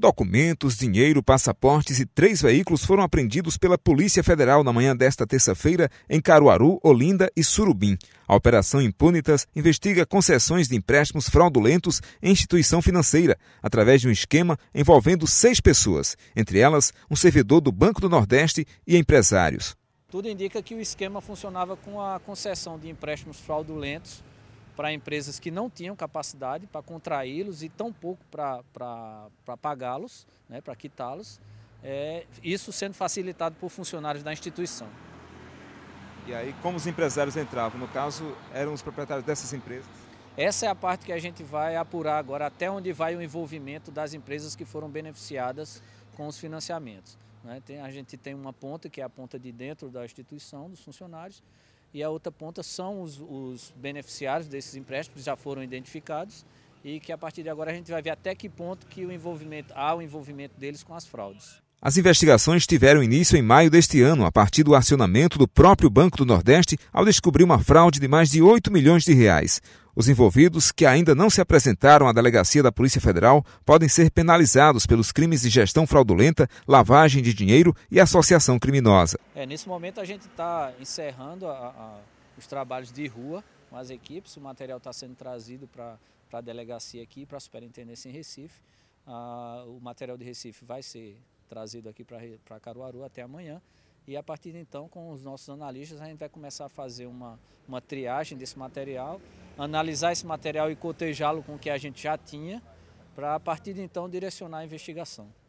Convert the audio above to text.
Documentos, dinheiro, passaportes e três veículos foram apreendidos pela Polícia Federal na manhã desta terça-feira em Caruaru, Olinda e Surubim. A Operação Impúnitas investiga concessões de empréstimos fraudulentos em instituição financeira, através de um esquema envolvendo seis pessoas, entre elas um servidor do Banco do Nordeste e empresários. Tudo indica que o esquema funcionava com a concessão de empréstimos fraudulentos para empresas que não tinham capacidade para contraí-los e pouco para pagá-los, né, para quitá-los, é, isso sendo facilitado por funcionários da instituição. E aí, como os empresários entravam? No caso, eram os proprietários dessas empresas? Essa é a parte que a gente vai apurar agora, até onde vai o envolvimento das empresas que foram beneficiadas com os financiamentos. Né? Tem, a gente tem uma ponta, que é a ponta de dentro da instituição, dos funcionários, e a outra ponta são os, os beneficiários desses empréstimos que já foram identificados e que a partir de agora a gente vai ver até que ponto que o envolvimento, há o envolvimento deles com as fraudes. As investigações tiveram início em maio deste ano, a partir do acionamento do próprio Banco do Nordeste, ao descobrir uma fraude de mais de 8 milhões de reais. Os envolvidos, que ainda não se apresentaram à delegacia da Polícia Federal, podem ser penalizados pelos crimes de gestão fraudulenta, lavagem de dinheiro e associação criminosa. É, nesse momento a gente está encerrando a, a, os trabalhos de rua com as equipes, o material está sendo trazido para a delegacia aqui, para a superintendência em Recife. Ah, o material de Recife vai ser trazido aqui para Caruaru até amanhã. E a partir de então, com os nossos analistas, a gente vai começar a fazer uma, uma triagem desse material, analisar esse material e cotejá-lo com o que a gente já tinha, para a partir de então direcionar a investigação.